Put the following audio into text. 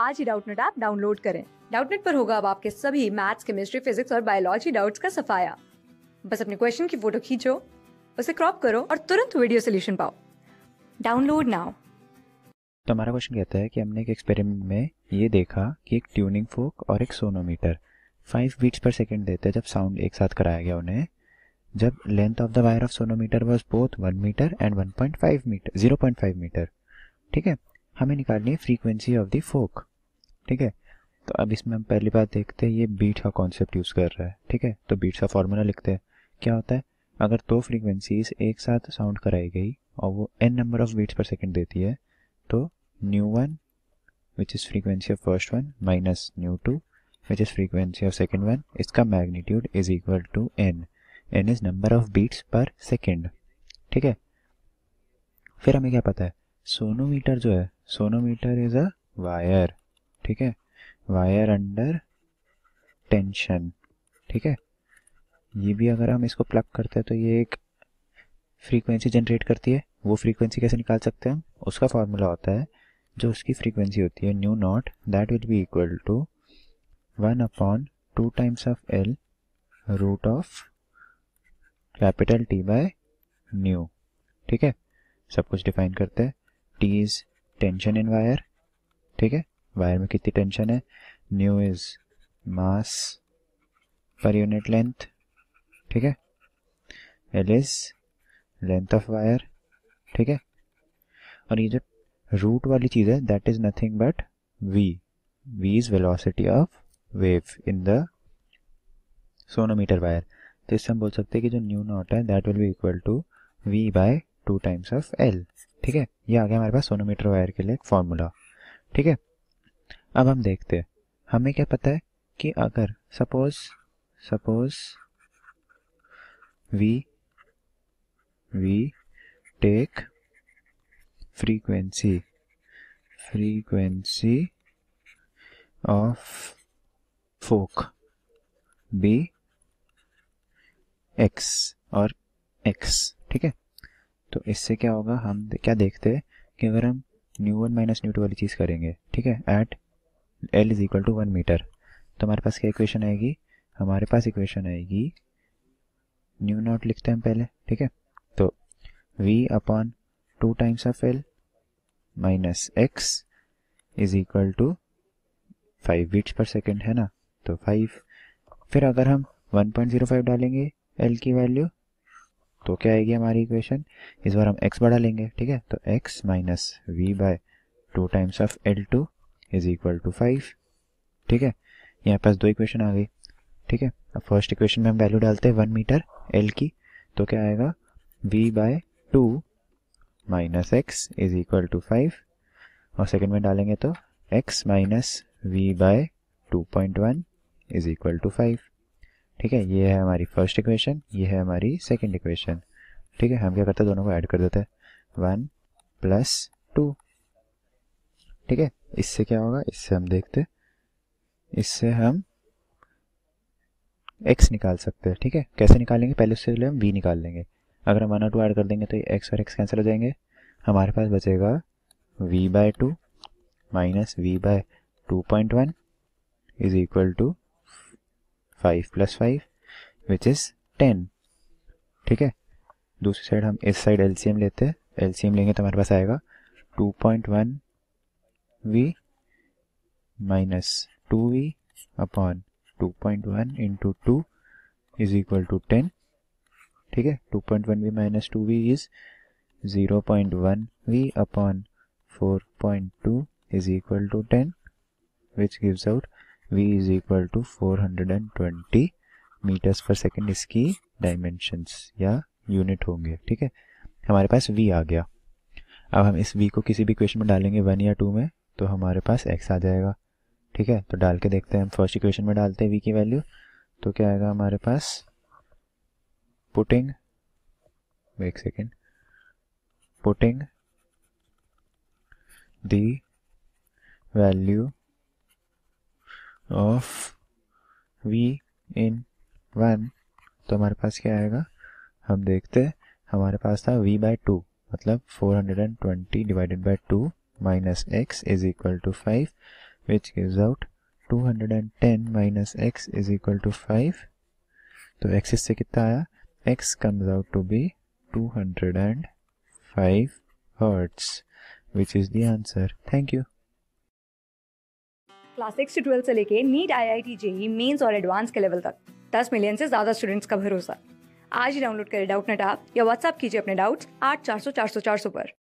आज ही Doubtnut app download करें डाउटनेट पर होगा अब आपके सभी मैथ्स केमिस्ट्री फिजिक्स और बायोलॉजी डाउट्स का सफाया बस अपने क्वेश्चन की फोटो खींचो उसे क्रॉप करो और तुरंत वीडियो सोल्यूशन पाओ डाउनलोड नाउ तो हमारा क्वेश्चन कहता है कि हमने एक एक्सपेरिमेंट में ये देखा कि एक ट्यूनिंग फोक और एक sonometer five beats per second देते हैं जब साउंड एक साथ कराया गया उन्हें जब length of the wire of sonometer was both one metre and one point five metre zero point five metre ठीक है हमें निकालनी है फ्रीक्वेंसी ऑफ द फोक ठीक है तो अब इसमें हम पहली बात देखते हैं ये बीट का कॉन्सेप्ट यूज़ कर रहा है ठीक है तो बीट्स का फॉर्मूला लिखते हैं क्या होता है अगर दो तो फ्रीक्वेंसीज एक साथ साउंड कराई गई और वो N number of beats per second देती है तो nu one which is frequency of first one minus nu two which is frequency of second one इसका magnitude is equal to N N is number of beats per second ठीक है फिर हमें क्या पता है सोनोमीटर जो है सोनोमीटर इज़ अ वायर ठीक है वायर अंडर टेंशन ठीक है ये भी अगर हम इसको प्लग करते हैं तो ये एक फ्रीक्वेंसी जनरेट करती है वो फ्रीक्वेंसी कैसे निकाल सकते हैं हम उसका फॉर्मूला होता है जो उसकी फ्रीक्वेंसी होती है nu naught that will be equal to one upon two times of L root of capital T by nu ठीक है सब कुछ डिफाइन करते हैं T is tension in wire ठीक है वायर में कितनी टेंशन है new is mass per unit length ठीक है L is length of wire ठीक है और ये जो रूट वाली चीज़ है that is nothing but V V is velocity of wave in the sonometer wire तो इससे हम बोल सकते हैं कि जो न्यू नॉट है that will be equal to V by two times of L ठीक है ये आ गया हमारे पास सोनोमीटर वायर के लिए एक फॉर्मूला ठीक है अब हम देखते हैं हमें क्या पता है कि अगर suppose suppose we we take frequency frequency of fork be X और एक्स ठीक है तो इससे क्या होगा हम क्या देखते हैं कि अगर हम nu one minus nu two वाली चीज़ करेंगे ठीक है at L is equal to one metre तो हमारे पास क्या इक्वेशन आएगी हमारे पास इक्वेशन आएगी न्यू नॉट लिखते हैं पहले ठीक है तो V upon two times of L minus X is equal to five beats per second है ना तो फाइव फिर अगर हम वन पॉइंट जीरो फाइव डालेंगे एल की वैल्यू तो क्या आएगी हमारी इक्वेशन इस बार हम एक्स बढ़ा लेंगे ठीक है तो X minus V by two times of L two is equal to five ठीक है यहाँ पास दो इक्वेशन आ गई ठीक है अब फर्स्ट इक्वेशन में हम वैल्यू डालते हैं वन मीटर एल की तो क्या आएगा V by two minus X is equal to five और सेकेंड में डालेंगे तो X minus V by two point one is equal to five ठीक है ये है हमारी फर्स्ट इक्वेशन ये है हमारी सेकेंड इक्वेशन ठीक है हम क्या करते हैं दोनों को ऐड कर देते हैं वन प्लस टू ठीक है इससे क्या होगा इससे हम देखते इससे हम एक्स निकाल सकते हैं ठीक है कैसे निकालेंगे पहले उससे पहले हम वी निकाल लेंगे अगर हम वन और टू ऐड कर देंगे तो एक्स और एक्स कैंसिल हो जाएंगे हमारे पास बचेगा V by two minus V by two point one is equal to five plus five which is ten ठीक है दूसरी साइड हम इस साइड एलसीएम लेते हैं एलसीएम लेंगे तो हमारे पास आएगा two point one v minus 2v upon 2.1 into 2 is equal to 10. ठीक है 2.1v minus minus two V upon upon 4.2 is equal to 10 which gives out v is equal to 420 metres per सेकेंड इसकी dimensions या unit होंगे ठीक है हमारे पास v आ गया अब हम इस v को किसी भी क्वेश्चन में डालेंगे वन या टू में तो हमारे पास एक्स आ जाएगा ठीक है तो डाल के देखते हैं हम फर्स्ट इक्वेशन में डालते हैं वी की वैल्यू तो क्या आएगा हमारे पास पुटिंग एक second putting the value of v in one तो हमारे पास क्या आएगा हम देखते हमारे पास था v बाय टू मतलब four hundred and twenty divided by two minus x is equal to 5 which gives out 210 minus x is equal to 5 तो x से कितना आया x comes out to be 205 hertz which is the answer thank you class six से 12 से लेके NEET I I T JEE mains और advance के level तक 10 मिलियन से ज्यादा स्टूडेंट्स का भरोसा आज ही डाउनलोड करें डाउट नेट आप या व्हाट्सएप कीजिए अपने डाउट्स आठ चार सौ चार सौ चार सौ पर